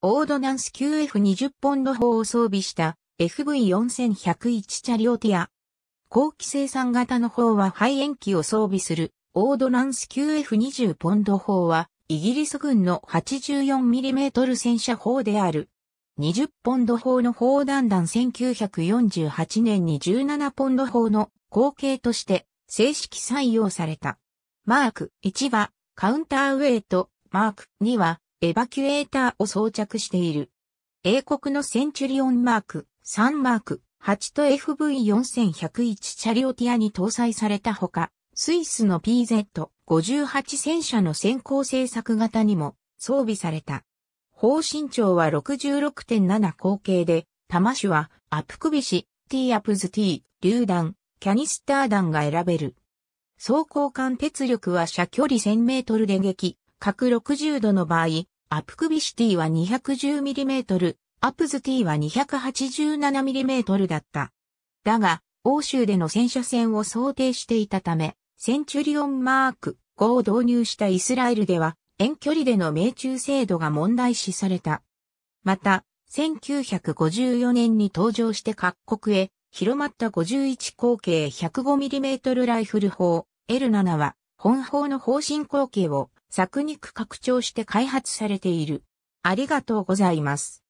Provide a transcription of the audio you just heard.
オードナンス QF20 ポンド砲を装備した FV4101 チャリオティア。後期生産型の砲は肺炎機を装備するオードナンス QF20 ポンド砲はイギリス軍の 84mm 戦車砲である。20ポンド砲の砲弾弾1948年に17ポンド砲の後継として正式採用された。マーク1はカウンターウェイト、マーク2はエバキュエーターを装着している。英国のセンチュリオンマーク、サンマーク、8と FV4101 チャリオティアに搭載されたほか、スイスの PZ58 戦車の先行製作型にも装備された。砲身長は66.7口径で、弾種はアップクビシ、T アプズ T、榴弾、キャニスター弾が選べる。走行間鉄力は射距離1000メートルで撃、角60度の場合、アプクビシティは 210mm、アプズティは 287mm だった。だが、欧州での戦車戦を想定していたため、センチュリオンマーク5を導入したイスラエルでは、遠距離での命中精度が問題視された。また、1954年に登場して各国へ広まった51口径 105mm ライフル砲 L7 は本砲の方針口径を作肉拡張して開発されている。ありがとうございます。